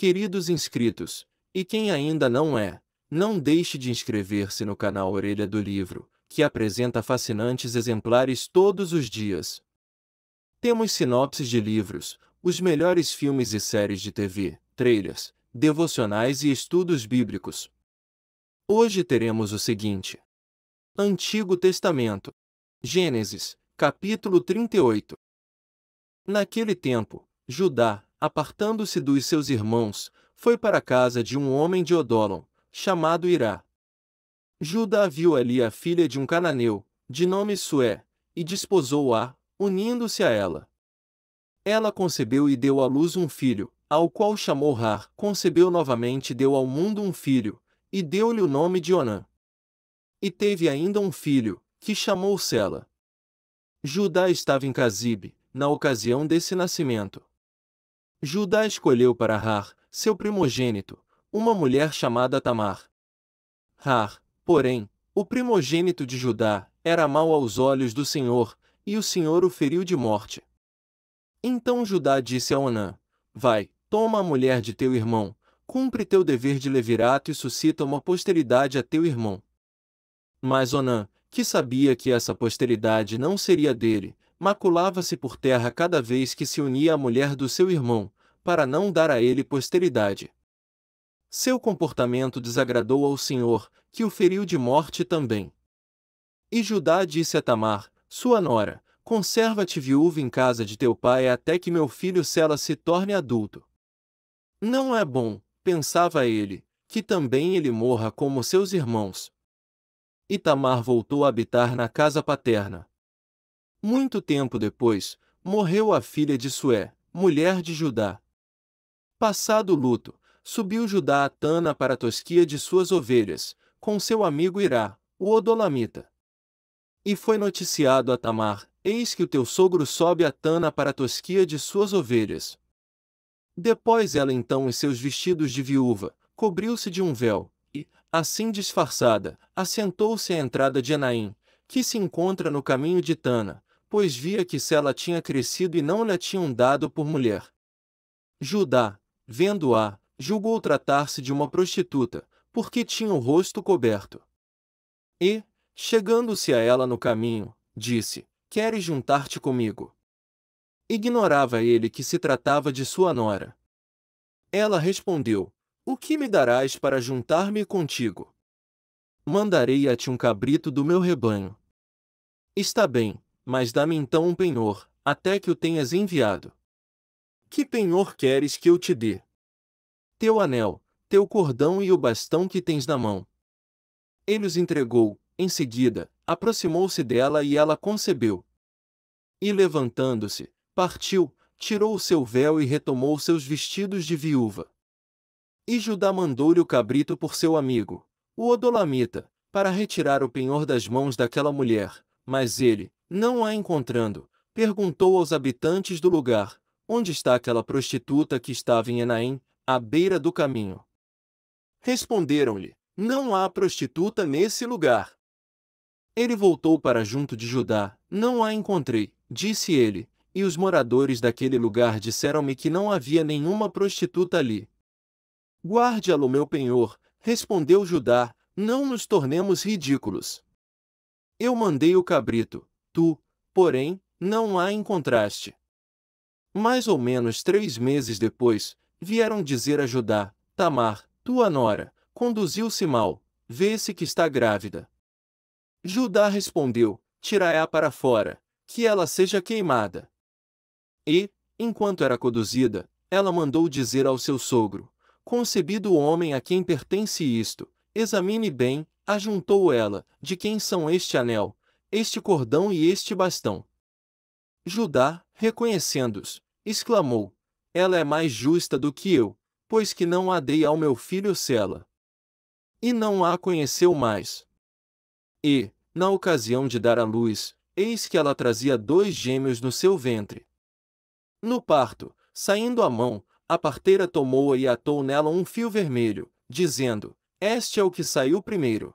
Queridos inscritos, e quem ainda não é, não deixe de inscrever-se no canal Orelha do Livro, que apresenta fascinantes exemplares todos os dias. Temos sinopses de livros, os melhores filmes e séries de TV, trailers, devocionais e estudos bíblicos. Hoje teremos o seguinte: Antigo Testamento, Gênesis, capítulo 38. Naquele tempo, Judá, apartando-se dos seus irmãos, foi para a casa de um homem de Odolon, chamado Irá. Judá viu ali a filha de um cananeu, de nome Sué, e desposou-a, unindo-se a ela. Ela concebeu e deu à luz um filho, ao qual chamou Har. concebeu novamente e deu ao mundo um filho, e deu-lhe o nome de Onã. E teve ainda um filho, que chamou Sela. Judá estava em Cazibe, na ocasião desse nascimento. Judá escolheu para Har, seu primogênito, uma mulher chamada Tamar. Har, porém, o primogênito de Judá, era mau aos olhos do Senhor, e o Senhor o feriu de morte. Então Judá disse a Onã: Vai, toma a mulher de teu irmão, cumpre teu dever de levirato e suscita uma posteridade a teu irmão. Mas Onã, que sabia que essa posteridade não seria dele, maculava-se por terra cada vez que se unia à mulher do seu irmão, para não dar a ele posteridade. Seu comportamento desagradou ao Senhor, que o feriu de morte também. E Judá disse a Tamar, sua nora, conserva-te viúva em casa de teu pai até que meu filho Sela se torne adulto. Não é bom, pensava ele, que também ele morra como seus irmãos. E Tamar voltou a habitar na casa paterna, muito tempo depois, morreu a filha de Sué, mulher de Judá. Passado o luto, subiu Judá a Tana para a tosquia de suas ovelhas, com seu amigo Irá, o Odolamita. E foi noticiado a Tamar, eis que o teu sogro sobe a Tana para a tosquia de suas ovelhas. Depois ela então em seus vestidos de viúva, cobriu-se de um véu, e, assim disfarçada, assentou-se à entrada de Enaim, que se encontra no caminho de Tana, pois via que ela tinha crescido e não lhe tinham dado por mulher. Judá, vendo-a, julgou tratar-se de uma prostituta, porque tinha o rosto coberto. E, chegando-se a ela no caminho, disse: Queres juntar-te comigo? Ignorava ele que se tratava de sua nora. Ela respondeu: O que me darás para juntar-me contigo? Mandarei a ti um cabrito do meu rebanho. Está bem, mas dá-me então um penhor, até que o tenhas enviado. Que penhor queres que eu te dê? Teu anel, teu cordão e o bastão que tens na mão. Ele os entregou, em seguida, aproximou-se dela e ela concebeu. E levantando-se, partiu, tirou o seu véu e retomou seus vestidos de viúva. E Judá mandou-lhe o cabrito por seu amigo, o Odolamita, para retirar o penhor das mãos daquela mulher, mas ele, não a encontrando, perguntou aos habitantes do lugar, onde está aquela prostituta que estava em Enaim, à beira do caminho? Responderam-lhe, não há prostituta nesse lugar. Ele voltou para junto de Judá, não a encontrei, disse ele, e os moradores daquele lugar disseram-me que não havia nenhuma prostituta ali. Guarde-a-lo, meu penhor, respondeu Judá, não nos tornemos ridículos. Eu mandei o cabrito, tu, porém, não a encontraste. Mais ou menos três meses depois, vieram dizer a Judá, Tamar, tua nora, conduziu-se mal, vê-se que está grávida. Judá respondeu, tirai-a para fora, que ela seja queimada. E, enquanto era conduzida, ela mandou dizer ao seu sogro, concebido o homem a quem pertence isto, examine bem, ajuntou ela, de quem são este anel, este cordão e este bastão. Judá, reconhecendo-os, exclamou: Ela é mais justa do que eu, pois que não a dei ao meu filho Sela. E não a conheceu mais. E, na ocasião de dar à luz, eis que ela trazia dois gêmeos no seu ventre. No parto, saindo a mão, a parteira tomou-a e atou nela um fio vermelho, dizendo: Este é o que saiu primeiro.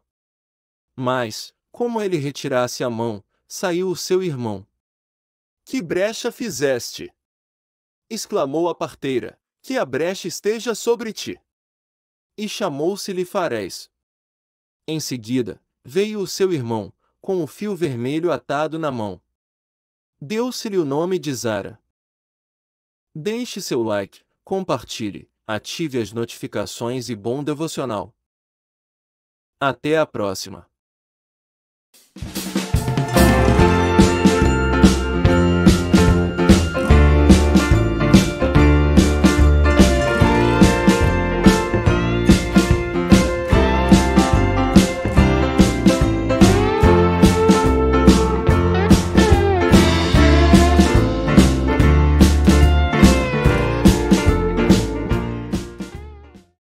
Mas, como ele retirasse a mão, saiu o seu irmão. Que brecha fizeste! exclamou a parteira, que a brecha esteja sobre ti. E chamou-se-lhe Farés. Em seguida, veio o seu irmão, com o fio vermelho atado na mão. Deu-se-lhe o nome de Zara. Deixe seu like, compartilhe, ative as notificações e bom devocional. Até a próxima!